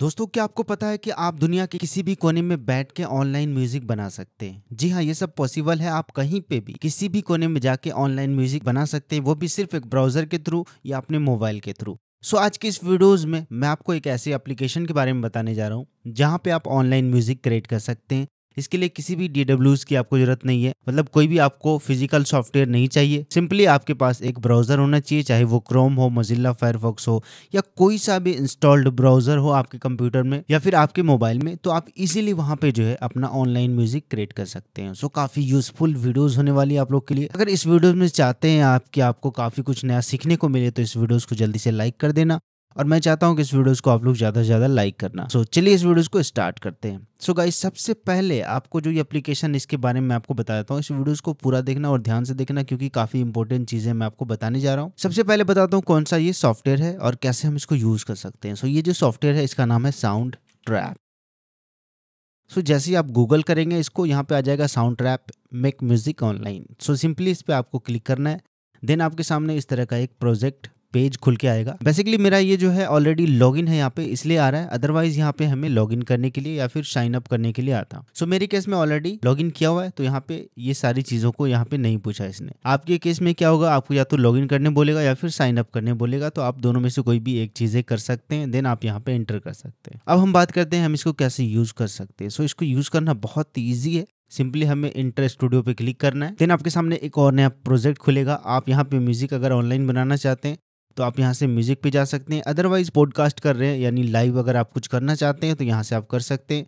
दोस्तों क्या आपको पता है कि आप दुनिया के किसी भी कोने में बैठ के ऑनलाइन म्यूजिक बना सकते हैं जी हाँ ये सब पॉसिबल है आप कहीं पे भी किसी भी कोने में जाके ऑनलाइन म्यूजिक बना सकते हैं वो भी सिर्फ एक ब्राउजर के थ्रू या अपने मोबाइल के थ्रू सो आज की इस वीडियोज में मैं आपको एक ऐसे एप्लीकेशन के बारे में बताने जा रहा हूँ जहाँ पे आप ऑनलाइन म्यूजिक क्रिएट कर सकते हैं इसके लिए किसी भी डी की आपको जरूरत नहीं है मतलब कोई भी आपको फिजिकल सॉफ्टवेयर नहीं चाहिए सिंपली आपके पास एक ब्राउजर होना चाहिए चाहे वो क्रोम हो मोजिला फायरफॉक्स हो या कोई सा भी इंस्टॉल्ड ब्राउजर हो आपके कंप्यूटर में या फिर आपके मोबाइल में तो आप इजिली वहां पे जो है अपना ऑनलाइन म्यूजिक क्रिएट कर सकते हैं सो काफी यूजफुल वीडियोज होने वाली आप लोग के लिए अगर इस वीडियो में चाहते हैं आप कि आपको काफी कुछ नया सीखने को मिले तो इस वीडियोज को जल्दी से लाइक कर देना और मैं चाहता हूँ कि इस वीडियोस को आप लोग ज़्यादा से ज़्यादा लाइक करना सो so, चलिए इस वीडियोस को स्टार्ट करते हैं सो so, गाइस सबसे पहले आपको जो ये एप्लीकेशन इसके बारे में आपको बता देता हूँ इस वीडियोस को पूरा देखना और ध्यान से देखना क्योंकि काफ़ी इंपॉर्टेंट चीज़ें मैं आपको बताने जा रहा हूँ सबसे पहले बताता हूँ कौन सा ये सॉफ्टवेयर है और कैसे हम इसको यूज़ कर सकते हैं सो so, ये जो सॉफ्टवेयर है इसका नाम है साउंड ट्रैप सो so, जैसे ही आप गूगल करेंगे इसको यहाँ पे आ जाएगा Soundtrap make music online so simply इस पर आपको क्लिक करना है देन आपके सामने इस तरह का एक प्रोजेक्ट पेज खुल के आएगा बेसिकली मेरा ये जो है ऑलरेडी लॉग है यहाँ पे इसलिए आ रहा है अदरवाइज यहाँ पे हमें लॉग करने के लिए या फिर साइन अप करने के लिए आता सो so, मेरे केस में ऑलरेडी लॉग किया हुआ है तो यहाँ पे ये सारी चीजों को यहाँ पे नहीं पूछा इसने आपके केस में क्या होगा आपको या तो लॉग करने बोलेगा या फिर साइन अप करने बोलेगा तो आप दोनों में से कोई भी एक चीजें कर सकते हैं देन आप यहाँ पे एंटर कर सकते हैं अब हम बात करते हैं हम इसको कैसे यूज कर सकते हैं सो so, इसको यूज करना बहुत ईजी है सिंपली हमें इंटर स्टूडियो पे क्लिक करना है देन आपके सामने एक और नया प्रोजेक्ट खुलेगा आप यहाँ पे म्यूजिक अगर ऑनलाइन बनाना चाहते हैं तो आप यहाँ से म्यूज़िक पे जा सकते हैं अदरवाइज़ पॉडकास्ट कर रहे हैं यानी लाइव अगर आप कुछ करना चाहते हैं तो यहाँ से आप कर सकते हैं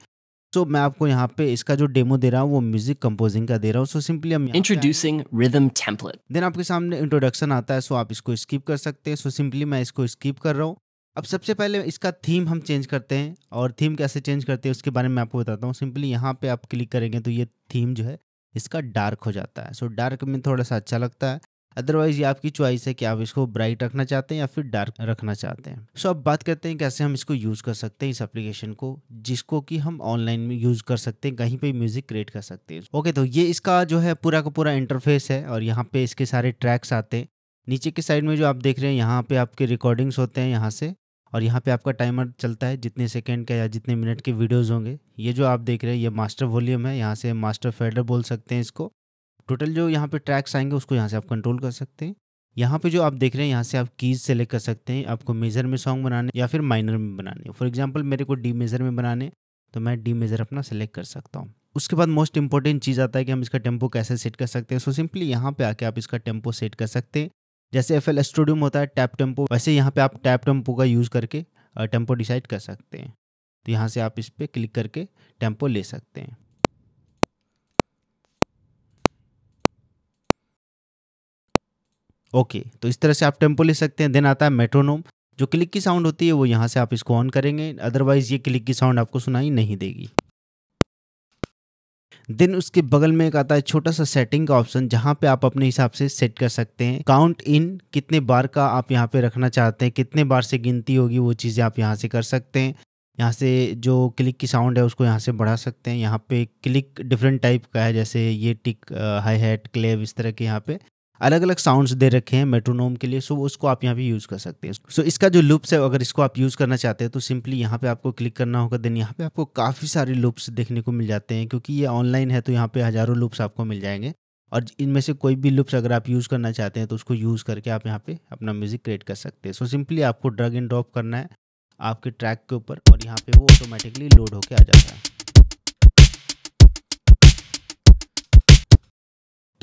सो so, मैं आपको यहाँ पे इसका जो डेमो दे रहा हूँ वो म्यूजिक कंपोजिंग का दे रहा हूँ सो सिंपली हम इंट्रोड्यूसिंग रिदम टेम्पलेट देन आपके सामने इंट्रोडक्शन आता है सो so आप इसको स्किप कर सकते हैं सो so, सिंपली मैं इसको स्किप कर रहा हूँ अब सबसे पहले इसका थीम हम चेंज करते हैं और थीम कैसे चेंज करते हैं उसके बारे में आपको बताता हूँ सिंपली यहाँ पे आप क्लिक करेंगे तो ये थीम जो है इसका डार्क हो जाता है सो so, डार्क में थोड़ा सा अच्छा लगता है अदरवाइज ये आपकी च्वाइस है कि आप इसको ब्राइट रखना चाहते हैं या फिर डार्क रखना चाहते हैं सो so, अब बात करते हैं कैसे हम इसको यूज़ कर सकते हैं इस एप्लीकेशन को जिसको कि हम ऑनलाइन में यूज़ कर सकते हैं कहीं पर म्यूज़िक क्रिएट कर सकते हैं ओके okay, तो ये इसका जो है पूरा का पूरा इंटरफेस है और यहाँ पे इसके सारे ट्रैक्स आते हैं नीचे के साइड में जो आप देख रहे हैं यहाँ पे आपके रिकॉर्डिंग्स होते हैं यहाँ से और यहाँ पे आपका टाइमर चलता है जितने सेकंड का या जितने मिनट के वीडियोस होंगे ये जो आप देख रहे हैं ये मास्टर वॉल्यूम है यहाँ से मास्टर फेडर बोल सकते हैं इसको टोटल जो यहाँ पे ट्रैक्स आएंगे उसको यहाँ से आप कंट्रोल कर सकते हैं यहाँ पे जो आप देख रहे हैं यहाँ से आप कीज सेलेक्ट कर सकते हैं आपको मेजर में सॉन्ग बनाने या फिर माइनर में बनाने फॉर एग्जाम्पल मेरे को डी मेजर में बनाने तो मैं डी मेजर अपना सेलेक्ट कर सकता हूँ उसके बाद मोस्ट इंपॉर्टेंट चीज़ आता है कि हम इसका टेम्पो कैसे सेट कर सकते हैं सो सिंपली यहाँ पे आके आप इसका टेम्पो सेट कर सकते हैं जैसे एफ एल स्टूडियो में होता है टैप टेम्पो वैसे यहाँ पे आप टैप टेम्पो का यूज़ करके टेम्पो डिसाइड कर सकते हैं तो यहाँ से आप इस पर क्लिक करके टेम्पो ले सकते हैं ओके तो इस तरह से आप टेम्पो ले सकते हैं देन आता है मेट्रोनोम जो क्लिक की साउंड होती है वो यहाँ से आप इसको ऑन करेंगे अदरवाइज़ ये क्लिक की साउंड आपको सुनाई नहीं देगी देन उसके बगल में एक आता है छोटा सा सेटिंग का ऑप्शन जहाँ पे आप अपने हिसाब से सेट कर सकते हैं काउंट इन कितने बार का आप यहाँ पे रखना चाहते हैं कितने बार से गिनती होगी वो चीज़ें आप यहाँ से कर सकते हैं यहाँ से जो क्लिक की साउंड है उसको यहाँ से बढ़ा सकते हैं यहाँ पे क्लिक डिफरेंट टाइप का है जैसे ये टिक हाई हैट क्लेव इस तरह के यहाँ पे अलग अलग साउंड्स दे रखे हैं मेट्रोनोम के लिए सो उसको आप यहाँ पे यूज़ कर सकते हैं सो इसका जो लुप्स है अगर इसको आप यूज़ करना चाहते हैं तो सिंपली यहाँ पे आपको क्लिक करना होगा देन यहाँ पे आपको काफ़ी सारे लुप्स देखने को मिल जाते हैं क्योंकि ये ऑनलाइन है तो यहाँ पे हज़ारों लुप्स आपको मिल जाएंगे और इनमें से कोई भी लुप्स अगर आप यूज़ करना चाहते हैं तो उसको यूज़ करके आप यहाँ पे अपना म्यूज़िक क्रिएट कर सकते हैं सो सिंपली आपको ड्रग एंड ड्रॉप करना है आपके ट्रैक के ऊपर और यहाँ पे वो ऑटोमेटिकली लोड होके आ जाता है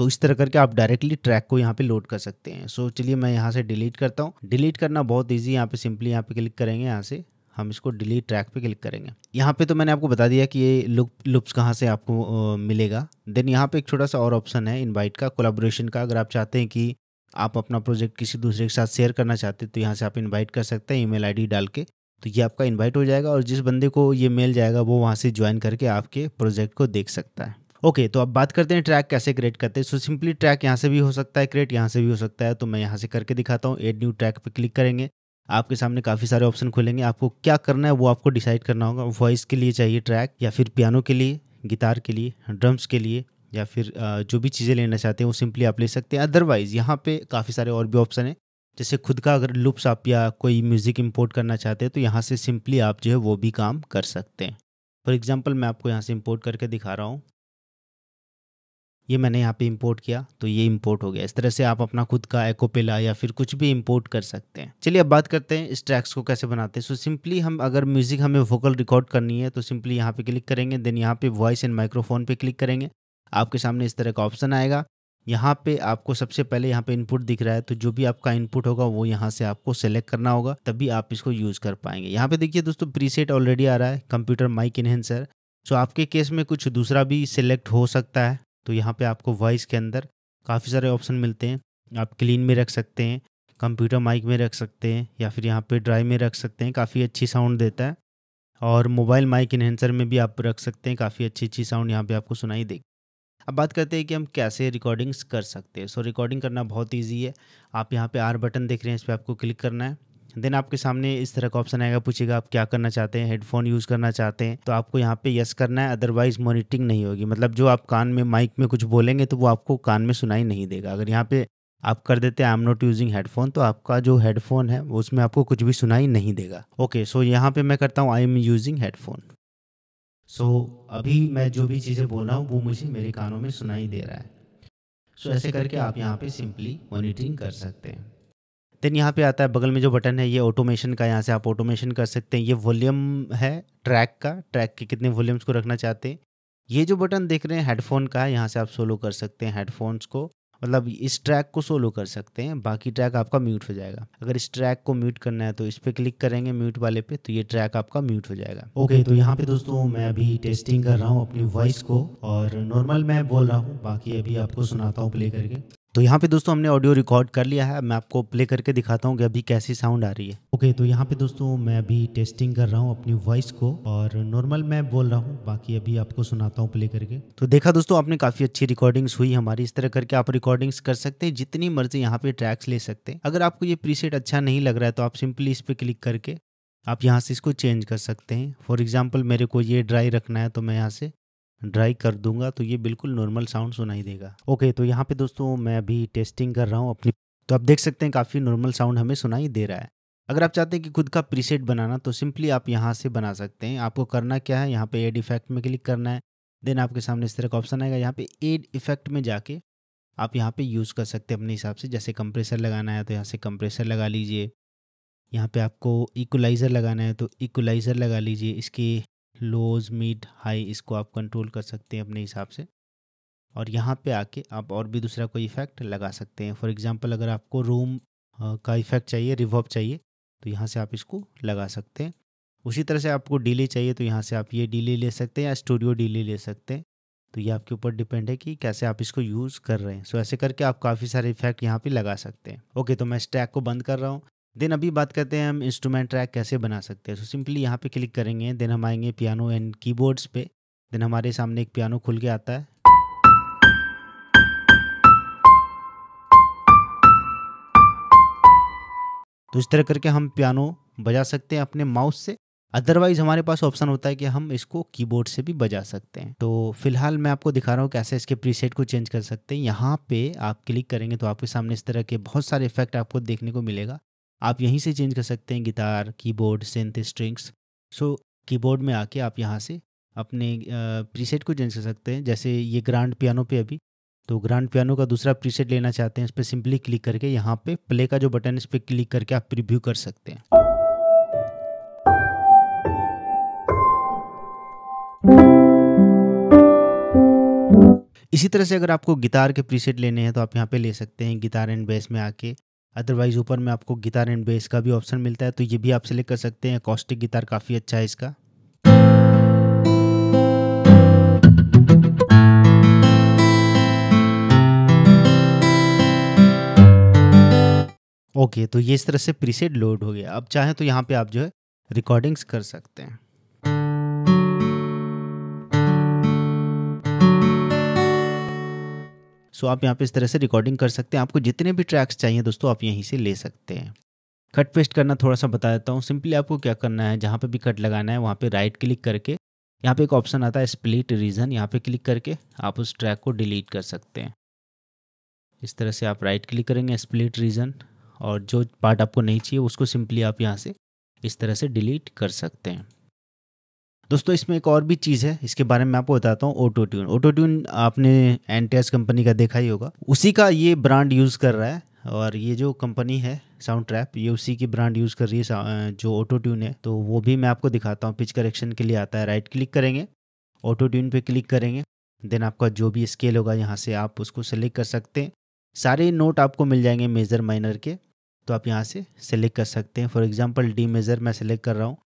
तो इस तरह करके आप डायरेक्टली ट्रैक को यहाँ पे लोड कर सकते हैं सो so, चलिए मैं यहाँ से डिलीट करता हूँ डिलीट करना बहुत ईजी यहाँ पे सिंपली यहाँ पे क्लिक करेंगे यहाँ से हम इसको डिलीट ट्रैक पे क्लिक करेंगे यहाँ पे तो मैंने आपको बता दिया कि ये लुप लुप्स कहाँ से आपको मिलेगा देन यहाँ पे एक छोटा सा और ऑप्शन है इनवाइट का कोलाब्रेशन का अगर आप चाहते हैं कि आप अपना प्रोजेक्ट किसी दूसरे के साथ शेयर करना चाहते हैं तो यहाँ से आप इन्वाइट कर सकते हैं ई मेल डाल के तो ये आपका इन्वाइट हो जाएगा और जिस बंदे को ये मेल जाएगा वो वहाँ से ज्वाइन करके आपके प्रोजेक्ट को देख सकता है ओके तो अब बात करते हैं ट्रैक कैसे क्रिएट करते हैं सो सिंपली ट्रैक यहाँ से भी हो सकता है क्रिएट यहाँ से भी हो सकता है तो मैं यहाँ से करके दिखाता हूँ एड न्यू ट्रैक पर क्लिक करेंगे आपके सामने काफ़ी सारे ऑप्शन खुलेंगे आपको क्या करना है वो आपको डिसाइड करना होगा वॉइस के लिए चाहिए ट्रैक या फिर पियानो के लिए गिटार के लिए ड्रम्स के लिए या फिर जो भी चीज़ें लेना चाहते हैं वो सिंपली आप ले सकते हैं अदरवाइज़ यहाँ पे काफ़ी सारे और भी ऑप्शन हैं जैसे खुद का अगर लुप्स आप या कोई म्यूज़िक इंपोर्ट करना चाहते हैं तो यहाँ से सिंपली आप जो है वो भी काम कर सकते हैं फॉर एग्ज़ाम्पल मैं आपको यहाँ से इम्पोर्ट करके दिखा रहा हूँ ये मैंने यहाँ पे इंपोर्ट किया तो ये इंपोर्ट हो गया इस तरह से आप अपना खुद का एकोपेला या फिर कुछ भी इंपोर्ट कर सकते हैं चलिए अब बात करते हैं इस ट्रैक्स को कैसे बनाते हैं सो सिंपली हम अगर म्यूजिक हमें वोकल रिकॉर्ड करनी है तो सिंपली यहाँ पे क्लिक करेंगे देन यहाँ पे वॉइस एंड माइक्रोफोन पे क्लिक करेंगे आपके सामने इस तरह का ऑप्शन आएगा यहाँ पे आपको सबसे पहले यहाँ पे इनपुट दिख रहा है तो जो भी आपका इनपुट होगा वो यहाँ से आपको सेलेक्ट करना होगा तभी आप इसको यूज़ कर पाएंगे यहाँ पे देखिए दोस्तों प्रीसेट ऑलरेडी आ रहा है कंप्यूटर माइक इनहेंसर सो आपके केस में कुछ दूसरा भी सिलेक्ट हो सकता है तो यहाँ पे आपको वॉइस के अंदर काफ़ी सारे ऑप्शन मिलते हैं आप क्लीन में रख सकते हैं कंप्यूटर माइक में रख सकते हैं या फिर यहाँ पे ड्राई में रख सकते हैं काफ़ी अच्छी साउंड देता है और मोबाइल माइक इन्हेंसर में भी आप रख सकते हैं काफ़ी अच्छी अच्छी साउंड यहाँ पर आपको सुनाई देगी अब बात करते हैं कि हम कैसे रिकॉर्डिंग्स कर सकते हैं सो रिकॉर्डिंग करना बहुत ईजी है आप यहाँ पे आर बटन देख रहे हैं इस पर आपको क्लिक करना है देन आपके सामने इस तरह का ऑप्शन आएगा पूछेगा आप क्या करना चाहते हैं हेडफोन यूज़ करना चाहते हैं तो आपको यहाँ पे यस करना है अदरवाइज मॉनिटरिंग नहीं होगी मतलब जो आप कान में माइक में कुछ बोलेंगे तो वो आपको कान में सुनाई नहीं देगा अगर यहाँ पे आप कर देते I am not using headphone तो आपका जो हेडफोन है उसमें आपको कुछ भी सुनाई नहीं देगा ओके सो यहाँ पे मैं करता हूँ I am using headphone so अभी मैं जो भी चीज़ें बोल रहा हूँ वो मुझे मेरे कानों में सुनाई दे रहा है सो so, ऐसे करके आप यहाँ पे सिंपली मॉनिटरिंग कर सकते हैं देन यहाँ पे आता है बगल में जो बटन है ये ऑटोमेशन का यहाँ से आप ऑटोमेशन कर सकते हैं ये वॉल्यूम है ट्रैक का ट्रैक के कितने वॉल्यूम्स को रखना चाहते हैं ये जो बटन देख रहे हैं हेडफोन का यहाँ से आप सोलो कर सकते हैं हेडफोन्स को मतलब इस ट्रैक को सोलो कर सकते हैं बाकी ट्रैक आपका म्यूट हो जाएगा अगर इस ट्रैक को म्यूट करना है तो इस पर क्लिक करेंगे म्यूट वाले पे तो ये ट्रैक आपका म्यूट हो जाएगा ओके okay, तो यहाँ पे दोस्तों मैं अभी टेस्टिंग कर रहा हूँ अपनी वॉइस को और नॉर्मल मैं बोल रहा हूँ बाकी अभी आपको सुनाता हूँ प्ले करके तो यहाँ पे दोस्तों हमने ऑडियो रिकॉर्ड कर लिया है मैं आपको प्ले करके दिखाता हूँ कि अभी कैसी साउंड आ रही है ओके okay, तो यहाँ पे दोस्तों मैं अभी टेस्टिंग कर रहा हूँ अपनी वॉइस को और नॉर्मल मैं बोल रहा हूँ बाकी अभी आपको सुनाता हूँ प्ले करके तो देखा दोस्तों आपने काफ़ी अच्छी रिकॉर्डिंग्स हुई हमारी इस तरह करके आप रिकॉर्डिंग्स कर सकते हैं जितनी मर्जी यहाँ पे ट्रैक्स ले सकते हैं अगर आपको ये प्रीसेट अच्छा नहीं लग रहा है तो आप सिंपली इस पर क्लिक करके आप यहाँ से इसको चेंज कर सकते हैं फॉर एग्जाम्पल मेरे को ये ड्राई रखना है तो मैं यहाँ से ड्राई कर दूंगा तो ये बिल्कुल नॉर्मल साउंड सुनाई देगा ओके तो यहाँ पे दोस्तों मैं अभी टेस्टिंग कर रहा हूँ अपनी तो आप देख सकते हैं काफ़ी नॉर्मल साउंड हमें सुनाई दे रहा है अगर आप चाहते हैं कि खुद का प्रीसेट बनाना तो सिंपली आप यहाँ से बना सकते हैं आपको करना क्या है यहाँ पे एड इफेक्ट में क्लिक करना है देन आपके सामने इस तरह का ऑप्शन आएगा यहाँ पे एड इफेक्ट में जाके आप यहाँ पे यूज़ कर सकते हैं अपने हिसाब से जैसे कंप्रेसर लगाना है तो यहाँ से कंप्रेसर लगा लीजिए यहाँ पे आपको इक्वलाइज़र लगाना है तो इक्वलाइज़र लगा लीजिए इसके लोज मिड हाई इसको आप कंट्रोल कर सकते हैं अपने हिसाब से और यहाँ पे आके आप और भी दूसरा कोई इफ़ेक्ट लगा सकते हैं फॉर एग्जांपल अगर आपको रूम का इफ़ेक्ट चाहिए रिवॉप चाहिए तो यहाँ से आप इसको लगा सकते हैं उसी तरह से आपको डीले चाहिए तो यहाँ से आप ये डीले ले सकते हैं या स्टूडियो डीले ले सकते हैं तो ये आपके ऊपर डिपेंड है कि कैसे आप इसको यूज़ कर रहे हैं सो ऐसे करके आप काफ़ी सारे इफेक्ट यहाँ पर लगा सकते हैं ओके तो मैं स्टैक को बंद कर रहा हूँ देन अभी बात करते हैं हम इंस्ट्रूमेंट ट्रैक कैसे बना सकते हैं सो सिंपली यहाँ पे क्लिक करेंगे देन हम आएंगे पियानो एंड कीबोर्ड्स पे देन हमारे सामने एक पियानो खुल के आता है तो इस तरह करके हम पियानो बजा सकते हैं अपने माउस से अदरवाइज हमारे पास ऑप्शन होता है कि हम इसको कीबोर्ड से भी बजा सकते हैं तो फिलहाल मैं आपको दिखा रहा हूँ कैसे इसके प्रीसेट को चेंज कर सकते हैं यहाँ पे आप क्लिक करेंगे तो आपके सामने इस तरह के बहुत सारे इफेक्ट आपको देखने को मिलेगा आप यहीं से चेंज कर सकते हैं guitar keyboard synth strings so keyboard में आके आप यहाँ से अपने प्रीसेट को चेंज कर सकते हैं जैसे ये ग्रांड पियानो पे अभी तो ग्रांड पियानो का दूसरा प्रीसेट लेना चाहते हैं इस पर सिंपली क्लिक करके यहाँ पे प्ले का जो बटन इस पर क्लिक करके आप प्रिव्यू कर सकते हैं इसी तरह से अगर आपको गिटार के प्रीसेट लेने हैं तो आप यहाँ पे ले सकते हैं गिटार एंड बेस में आके अदरवाइज़ ऊपर में आपको गिटार एंड बेस का भी ऑप्शन मिलता है तो ये भी आप सेलेक्ट कर सकते हैं कॉस्टिक गिटार काफ़ी अच्छा है इसका ओके okay, तो ये इस तरह से प्रीसेट लोड हो गया अब चाहे तो यहाँ पे आप जो है रिकॉर्डिंग्स कर सकते हैं सो आप यहाँ पे इस तरह से रिकॉर्डिंग कर सकते हैं आपको जितने भी ट्रैक्स चाहिए दोस्तों आप यहीं से ले सकते हैं कट पेस्ट करना थोड़ा सा बता देता हूँ सिंपली आपको क्या करना है जहाँ पे भी कट लगाना है वहाँ पे राइट क्लिक करके यहाँ पे एक ऑप्शन आता है स्प्लिट रीजन यहाँ पे क्लिक करके आप उस ट्रैक को डिलीट कर सकते हैं इस तरह से आप राइट क्लिक करेंगे स्प्लिट रीजन और जो पार्ट आपको नहीं चाहिए उसको सिंपली आप यहाँ से इस तरह से डिलीट कर सकते हैं दोस्तों इसमें एक और भी चीज़ है इसके बारे में आपको बताता हूँ ऑटो ट्यून ऑटो ट्यून आपने एन कंपनी का देखा ही होगा उसी का ये ब्रांड यूज़ कर रहा है और ये जो कंपनी है साउंड ट्रैप ये उसी की ब्रांड यूज़ कर रही है जो ऑटो ट्यून है तो वो भी मैं आपको दिखाता हूँ पिच करेक्शन के लिए आता है राइट क्लिक करेंगे ऑटो ट्यून पे क्लिक करेंगे देन आपका जो भी स्केल होगा यहाँ से आप उसको सेलेक्ट कर सकते हैं सारे नोट आपको मिल जाएंगे मेजर माइनर के तो आप यहाँ से सेलेक्ट कर सकते हैं फॉर एग्जांपल डी मेजर मैं सेलेक्ट कर रहा हूँ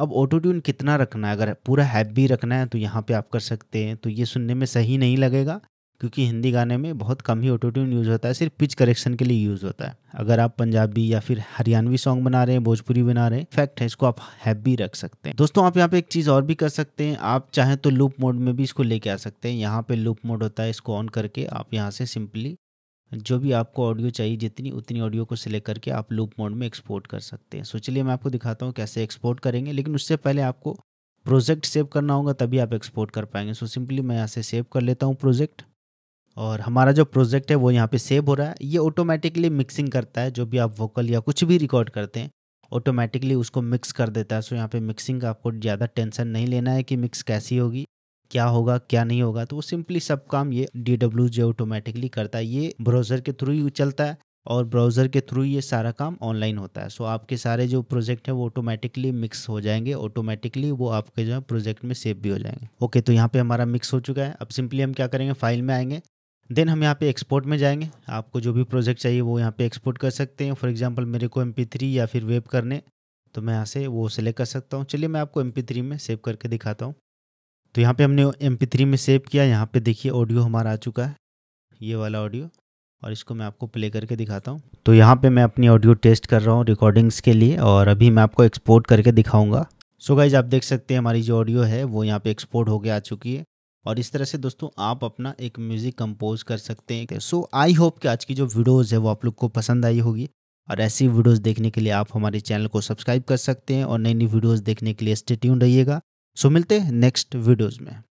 अब ऑटो ट्यून कितना रखना है अगर पूरा हैवी रखना है तो यहाँ पे आप कर सकते हैं तो ये सुनने में सही नहीं लगेगा क्योंकि हिंदी गाने में बहुत कम ही ऑटो ट्यून यूज़ होता है सिर्फ पिच करेक्शन के लिए यूज़ होता है अगर आप पंजाबी या फिर हरियाणवी सॉन्ग बना रहे हैं भोजपुरी बना रहे हैं फैक्ट है इसको आप हैवी रख सकते हैं दोस्तों आप यहाँ पे एक चीज़ और भी कर सकते हैं आप चाहें तो लूप मोड में भी इसको लेके आ सकते हैं यहाँ पे लूप मोड होता है इसको ऑन करके आप यहाँ से सिंपली जो भी आपको ऑडियो चाहिए जितनी उतनी ऑडियो को सिलेक्ट करके आप लूप मोड में एक्सपोर्ट कर सकते हैं सो चलिए मैं आपको दिखाता हूँ कैसे एक्सपोर्ट करेंगे लेकिन उससे पहले आपको प्रोजेक्ट सेव करना होगा तभी आप एक्सपोर्ट कर पाएंगे सो सिंपली मैं यहाँ से सेव कर लेता हूँ प्रोजेक्ट और हमारा जो प्रोजेक्ट है वो यहाँ पे सेव हो रहा है ये ऑटोमेटिकली मिक्सिंग करता है जो भी आप वोकल या कुछ भी रिकॉर्ड करते हैं ऑटोमेटिकली उसको मिक्स कर देता है सो यहाँ पे मिक्सिंग का आपको ज़्यादा टेंशन नहीं लेना है कि मिक्स कैसी होगी क्या होगा क्या नहीं होगा तो वो सिंपली सब काम ये डी डब्ल्यू जे ऑटोमेटिकली करता है ये ब्राउज़र के थ्रू ही चलता है और ब्राउज़र के थ्रू ये सारा काम ऑनलाइन होता है सो आपके सारे जो प्रोजेक्ट है वो ऑटोमेटिकली मिक्स हो जाएंगे ऑटोमेटिकली वो आपके जो है प्रोजेक्ट में सेव भी हो जाएंगे ओके तो यहाँ पे हमारा मिक्स हो चुका है अब सिंपली हम क्या करेंगे फाइल में आएंगे देन हम यहाँ पे एक्सपोर्ट में जाएंगे आपको जो भी प्रोजेक्ट चाहिए वो यहाँ पे एक्सपोर्ट कर सकते हैं फॉर एग्जाम्पल मेरे को एम या फिर वेब करने तो मैं यहाँ से वो सिलेक्ट कर सकता हूँ चलिए मैं आपको एम में सेव करके दिखाता हूँ तो यहाँ पे हमने एम पी में सेव किया यहाँ पे देखिए ऑडियो हमारा आ चुका है ये वाला ऑडियो और इसको मैं आपको प्ले करके दिखाता हूँ तो यहाँ पे मैं अपनी ऑडियो टेस्ट कर रहा हूँ रिकॉर्डिंग्स के लिए और अभी मैं आपको एक्सपोर्ट करके दिखाऊंगा सो so गाइज आप देख सकते हैं हमारी जो ऑडियो है वो यहाँ पे एक्सपोर्ट होके आ चुकी है और इस तरह से दोस्तों आप अपना एक म्यूज़िक कंपोज कर सकते हैं सो आई होप कि आज की जो वीडियोज़ है वो आप लोग को पसंद आई होगी और ऐसी वीडियोज़ देखने के लिए आप हमारे चैनल को सब्सक्राइब कर सकते हैं और नई नई वीडियोज़ देखने के लिए स्टेट्यून रहिएगा सो मिलते हैं नेक्स्ट वीडियोज़ में